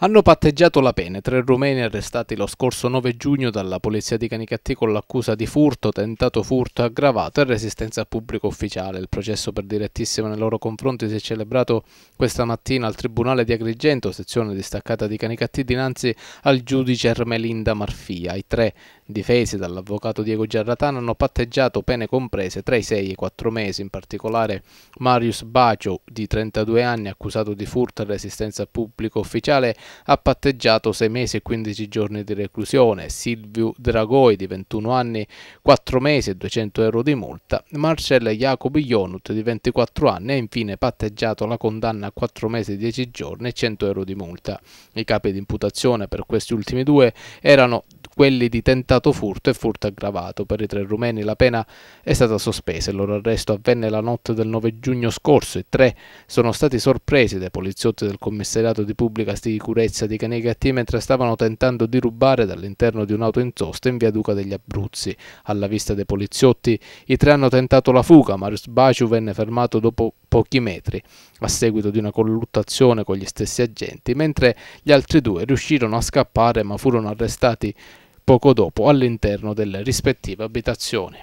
hanno patteggiato la pena tre rumeni arrestati lo scorso 9 giugno dalla polizia di Canicattì con l'accusa di furto, tentato furto aggravato e resistenza a pubblico ufficiale. Il processo per direttissima nei loro confronti si è celebrato questa mattina al Tribunale di Agrigento, sezione distaccata di Canicattì, dinanzi al giudice Ermelinda Marfia. I tre difesi dall'avvocato Diego Giarratano hanno patteggiato pene comprese tra i 6 e i 4 mesi, in particolare Marius Bacio di 32 anni accusato di furto e resistenza a pubblico ufficiale ha patteggiato 6 mesi e 15 giorni di reclusione, Silvio Dragoi di 21 anni, 4 mesi e 200 euro di multa, Marcel Jacob Jonut di 24 anni ha infine patteggiato la condanna a 4 mesi e 10 giorni e 100 euro di multa. I capi di imputazione per questi ultimi due erano quelli di tentato furto e furto aggravato. Per i tre rumeni la pena è stata sospesa. Il loro arresto avvenne la notte del 9 giugno scorso e tre sono stati sorpresi dai poliziotti del commissariato di pubblica sicurezza di Canegatti mentre stavano tentando di rubare dall'interno di un'auto in insosta in via Duca degli Abruzzi. Alla vista dei poliziotti i tre hanno tentato la fuga, ma Rusbaciu venne fermato dopo pochi metri a seguito di una colluttazione con gli stessi agenti, mentre gli altri due riuscirono a scappare ma furono arrestati poco dopo all'interno delle rispettive abitazioni.